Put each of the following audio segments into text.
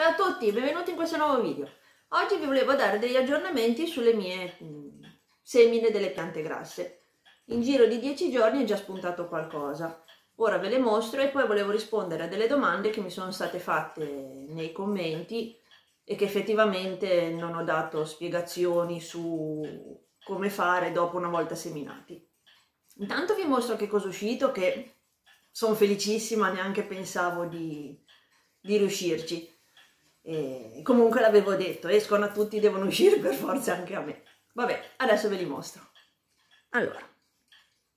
Ciao a tutti, benvenuti in questo nuovo video. Oggi vi volevo dare degli aggiornamenti sulle mie mh, mm, semine delle piante grasse. In giro di 10 giorni è già spuntato qualcosa. Ora ve le mostro e poi volevo rispondere a delle domande che mi sono state fatte nei commenti e che effettivamente non ho dato spiegazioni su come fare dopo una volta seminati. Intanto vi mostro che cosa è uscito, che sono felicissima, neanche pensavo di, di riuscirci e comunque l'avevo detto, escono a tutti, devono uscire per forza anche a me. Vabbè, adesso ve li mostro. Allora,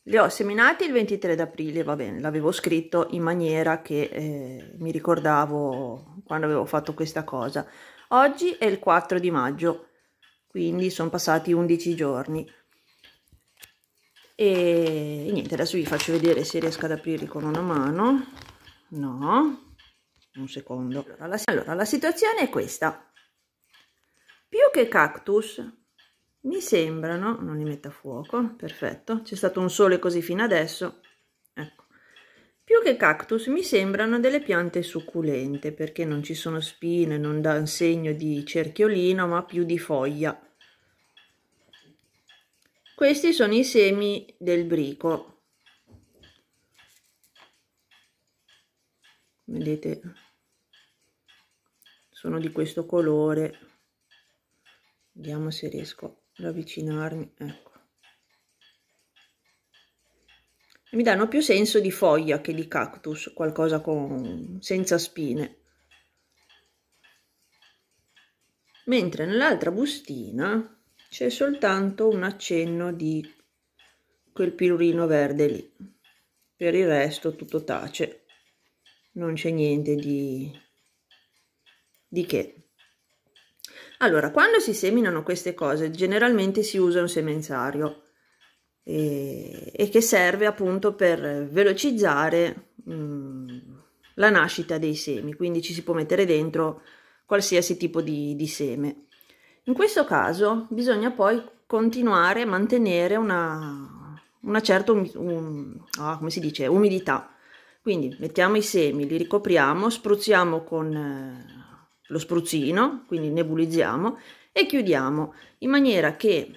li ho seminati il 23 d'aprile, va bene, l'avevo scritto in maniera che eh, mi ricordavo quando avevo fatto questa cosa. Oggi è il 4 di maggio, quindi sono passati 11 giorni. E niente, adesso vi faccio vedere se riesco ad aprirli con una mano. No, un secondo. Allora la, allora, la situazione è questa. Più che cactus, mi sembrano, non li metto a fuoco, perfetto, c'è stato un sole così fino adesso, ecco. Più che cactus mi sembrano delle piante succulente, perché non ci sono spine, non dà un segno di cerchiolino, ma più di foglia. Questi sono i semi del brico. Vedete, sono di questo colore vediamo se riesco ad avvicinarmi ecco e mi danno più senso di foglia che di cactus qualcosa con senza spine mentre nell'altra bustina c'è soltanto un accenno di quel pirulino verde lì per il resto tutto tace non c'è niente di di che? Allora, quando si seminano queste cose, generalmente si usa un semenzario e, e che serve appunto per velocizzare mh, mm, la nascita dei semi, quindi ci si può mettere dentro qualsiasi tipo di, di seme. In questo caso bisogna poi continuare a mantenere una, una certa um, um, ah, dice, umidità. Quindi mettiamo i semi, li ricopriamo, spruzziamo con... Eh, lo spruzzino, quindi nebulizziamo e chiudiamo in maniera che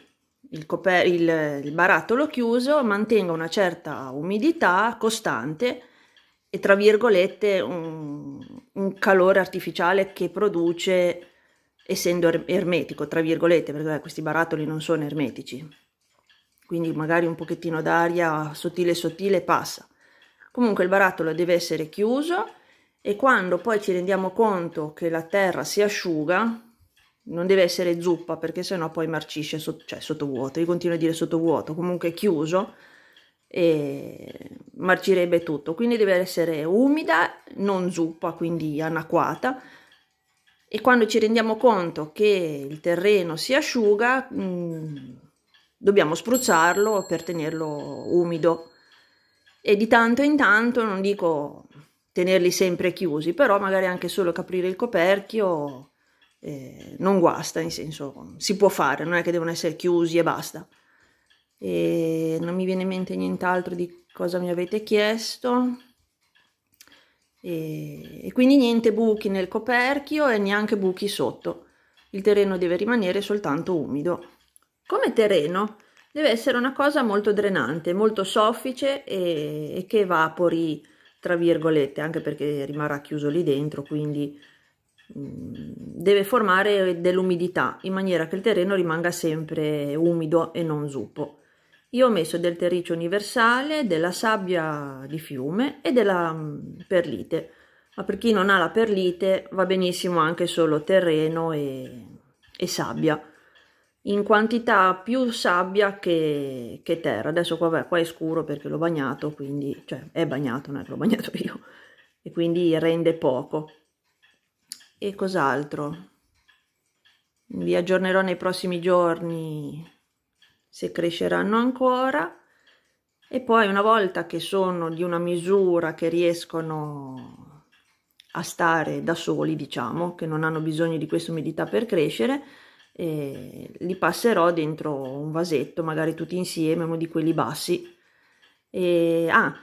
il, il, il barattolo chiuso mantenga una certa umidità costante e tra virgolette un, un calore artificiale che produce essendo er ermetico, tra virgolette, perché questi barattoli non sono ermetici, quindi magari un pochettino d'aria sottile sottile passa. Comunque il barattolo deve essere chiuso e quando poi ci rendiamo conto che la terra si asciuga, non deve essere zuppa perché sennò poi marcisce, so cioè sottovuoto, io continuo a dire sottovuoto, comunque chiuso e marcirebbe tutto, quindi deve essere umida, non zuppa, quindi anacquata e quando ci rendiamo conto che il terreno si asciuga mh, mm, dobbiamo spruzzarlo per tenerlo umido e di tanto in tanto, non dico tenerli sempre chiusi, però magari anche solo che il coperchio eh, non guasta, in senso si può fare, non è che devono essere chiusi e basta. E non mi viene in mente nient'altro di cosa mi avete chiesto. E, e quindi niente buchi nel coperchio e neanche buchi sotto. Il terreno deve rimanere soltanto umido. Come terreno deve essere una cosa molto drenante, molto soffice e, e che evapori tra virgolette, anche perché rimarrà chiuso lì dentro, quindi mm, deve formare dell'umidità in maniera che il terreno rimanga sempre umido e non zuppo. Io ho messo del terriccio universale, della sabbia di fiume e della mm, perlite, ma per chi non ha la perlite va benissimo anche solo terreno e, e sabbia in quantità più sabbia che, che terra. Adesso qua, vabbè, qua è scuro perché l'ho bagnato, quindi, cioè è bagnato, non è che l'ho bagnato io, e quindi rende poco. E cos'altro? Vi aggiornerò nei prossimi giorni se cresceranno ancora e poi una volta che sono di una misura che riescono a stare da soli, diciamo, che non hanno bisogno di questa umidità per crescere, e li passerò dentro un vasetto, magari tutti insieme, uno di quelli bassi. E, ah,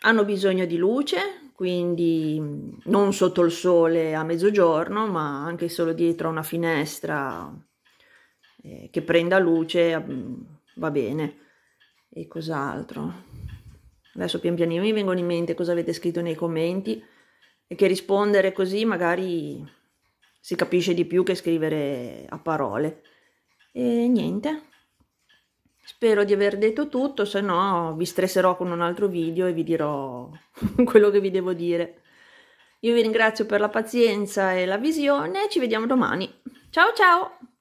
hanno bisogno di luce, quindi mm, non sotto il sole a mezzogiorno, ma anche solo dietro a una finestra eh, che prenda luce, mm, va bene. E cos'altro? Adesso pian pianino mi vengono in mente cosa avete scritto nei commenti e che rispondere così magari si capisce di più che scrivere a parole. E niente, spero di aver detto tutto, se no vi stresserò con un altro video e vi dirò quello che vi devo dire. Io vi ringrazio per la pazienza e la visione, ci vediamo domani. Ciao ciao!